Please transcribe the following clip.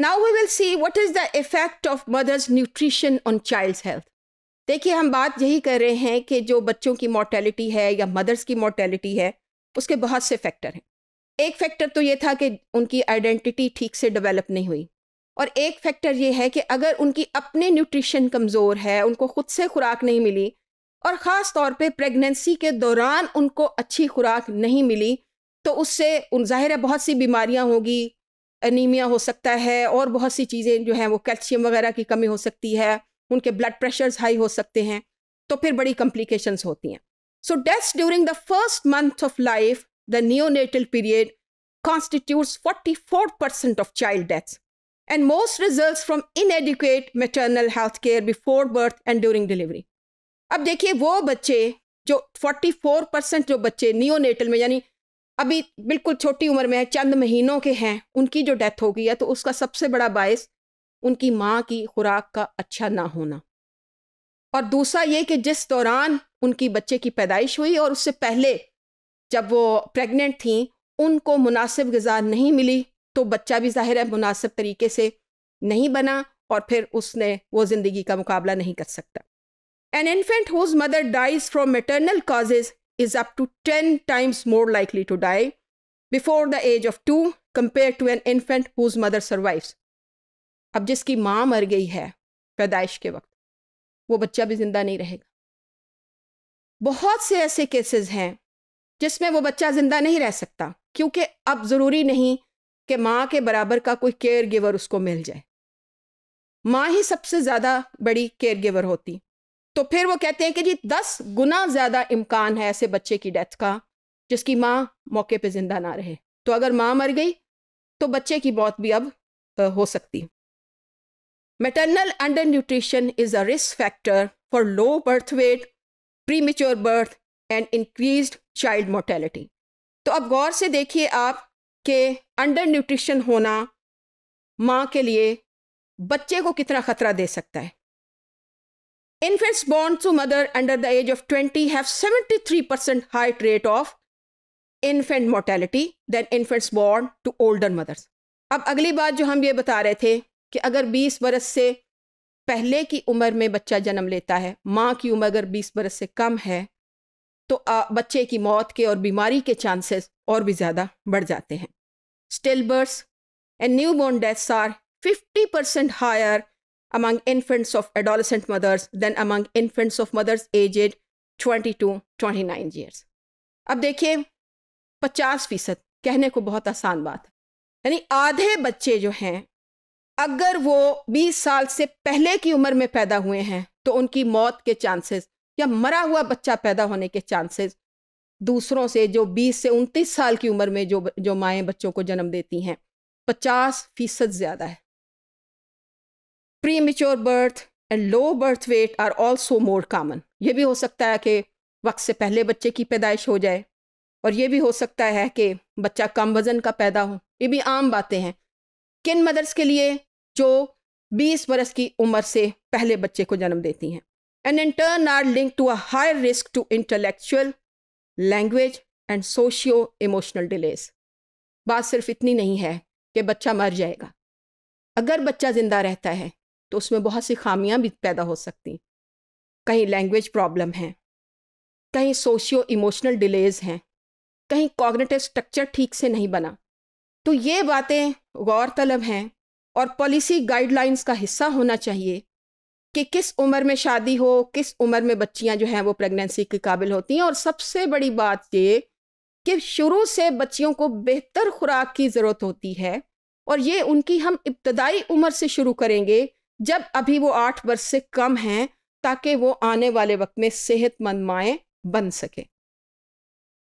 Now we will see what is the effect of mother's nutrition on child's health देखिए हम बात यही कर रहे हैं कि जो बच्चों की मोर्टेलिटी है या मदर्स की मोर्टेलिटी है उसके बहुत से फैक्टर हैं एक फैक्टर तो ये था कि उनकी आइडेंटिटी ठीक से डेवलप नहीं हुई और एक फैक्टर ये है कि अगर उनकी अपने न्यूट्रिशन कमज़ोर है उनको ख़ुद से खुराक नहीं मिली और ख़ास तौर पे प्रेगनेंसी के दौरान उनको अच्छी खुराक नहीं मिली तो उससे उन ज़ाहिर है बहुत सी बीमारियां होगी अनीमिया हो सकता है और बहुत सी चीज़ें जो हैं वो कैल्शियम वगैरह की कमी हो सकती है उनके ब्लड प्रेशर्स हाई हो सकते हैं तो फिर बड़ी कॉम्प्लिकेशंस होती हैं so deaths during the first month of life the neonatal period forty four percent of child deaths and most result from inadequate maternal health care before birth and during delivery अब देखिए वो बच्चे जो forty four percent जो बच्चे neonatal में यानी अभी बिल्कुल छोटी उम्र में है चंद महीनों के हैं उनकी जो डेथ हो गई है तो उसका सबसे बड़ा बायस उनकी माँ की खुराक का अच्छा ना होना और दूसरा ये कि जिस दौरान उनकी बच्चे की पैदाइश हुई और उससे पहले जब वो प्रेग्नेंट थी उनको मुनासिब गज़ा नहीं मिली तो बच्चा भी ज़ाहिर है मुनासिब तरीके से नहीं बना और फिर उसने वो ज़िंदगी का मुकाबला नहीं कर सकता an infant whose mother dies from maternal causes is up to 10 times more likely to die before the age of 2 compared to an infant whose mother survives. अब जिसकी माँ मर गई है पैदाइश के वक्त वो बच्चा भी जिंदा नहीं रहेगा बहुत से ऐसे केसेस हैं जिसमें वो बच्चा जिंदा नहीं रह सकता क्योंकि अब ज़रूरी नहीं कि माँ के बराबर का कोई केयर गिवर उसको मिल जाए माँ ही सबसे ज़्यादा बड़ी केयर गिवर होती तो फिर वो कहते हैं कि जी दस गुना ज़्यादा इम्कान है ऐसे बच्चे की डेथ का जिसकी माँ मौके पर ज़िंदा ना रहे तो अगर माँ मर गई तो बच्चे की मौत भी अब हो सकती maternal undernutrition is a risk factor for low birth weight premature birth and increase child mortality तो अब गौर से देखिए आप कि अंडर न्यूट्रिशन होना माँ के लिए बच्चे को कितना ख़तरा दे सकता है Infants born to mother under the age of 20 have 73% higher rate of infant mortality than infants born to older mothers. अब अगली बात जो हम ये बता रहे थे कि अगर 20 बरस से पहले की उम्र में बच्चा जन्म लेता है माँ की उम्र अगर 20 बरस से कम है तो आ, बच्चे की मौत के और बीमारी के चांसेस और भी ज़्यादा बढ़ जाते हैं stillbirths and newborn deaths are 50 percent higher among infants of adolescent mothers than among infants of mothers aged 20 to 29 years. अब देखिए 50 फीसद कहने को बहुत आसान बात है यानी आधे बच्चे जो हैं अगर वो 20 साल से पहले की उम्र में पैदा हुए हैं तो उनकी मौत के चांसेस या मरा हुआ बच्चा पैदा होने के चांसेस दूसरों से जो 20 से 29 साल की उम्र में जो जो माएँ बच्चों को जन्म देती हैं 50 फीसद ज़्यादा है premature birth and low birth weight are also more common ये भी हो सकता है कि वक्त से पहले बच्चे की पैदाइश हो जाए और ये भी हो सकता है कि बच्चा कम वज़न का पैदा हो ये भी आम बातें हैं किन मदर्स के लिए जो 20 बरस की उम्र से पहले बच्चे को जन्म देती हैं and in turn are link to a higher risk to intellectual language and socio emotional delays बात सिर्फ इतनी नहीं है कि बच्चा मर जाएगा अगर बच्चा ज़िंदा रहता है तो उसमें बहुत सी खामियां भी पैदा हो सकती कहीं लैंग्वेज प्रॉब्लम है कहीं सोशियो इमोशनल डिलेज हैं कहीं कॉग्नेटिव स्ट्रक्चर ठीक से नहीं बना तो ये बातें गौरतलब हैं और पॉलिसी गाइडलाइंस का हिस्सा होना चाहिए कि किस उम्र में शादी हो किस उम्र में बच्चियां जो हैं वो प्रेगनेंसी के काबिल होती हैं और सबसे बड़ी बात ये कि शुरू से बच्चियों को बेहतर खुराक की ज़रूरत होती है और ये उनकी हम इब्तदाई उम्र से शुरू करेंगे जब अभी वो आठ वर्ष से कम हैं ताकि वो आने वाले वक्त में सेहतमंद माएँ बन सकें